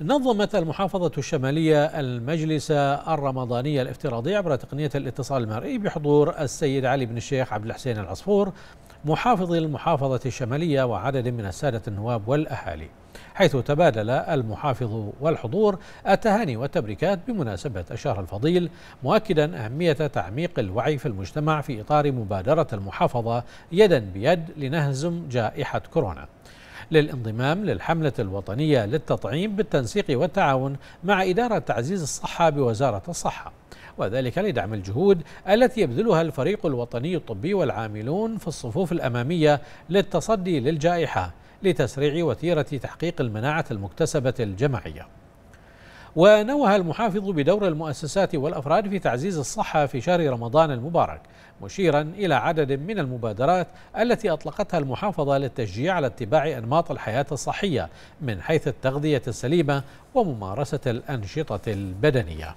نظمت المحافظة الشمالية المجلس الرمضاني الافتراضي عبر تقنية الاتصال المرئي بحضور السيد علي بن الشيخ عبد الحسين العصفور محافظ المحافظة الشمالية وعدد من السادة النواب والأهالي حيث تبادل المحافظ والحضور التهاني والتبريكات بمناسبة الشهر الفضيل مؤكدا أهمية تعميق الوعي في المجتمع في إطار مبادرة المحافظة يدا بيد لنهزم جائحة كورونا للانضمام للحملة الوطنية للتطعيم بالتنسيق والتعاون مع إدارة تعزيز الصحة بوزارة الصحة وذلك لدعم الجهود التي يبذلها الفريق الوطني الطبي والعاملون في الصفوف الأمامية للتصدي للجائحة لتسريع وتيرة تحقيق المناعة المكتسبة الجماعية ونوه المحافظ بدور المؤسسات والأفراد في تعزيز الصحة في شهر رمضان المبارك مشيرا إلى عدد من المبادرات التي أطلقتها المحافظة للتشجيع على اتباع أنماط الحياة الصحية من حيث التغذية السليمة وممارسة الأنشطة البدنية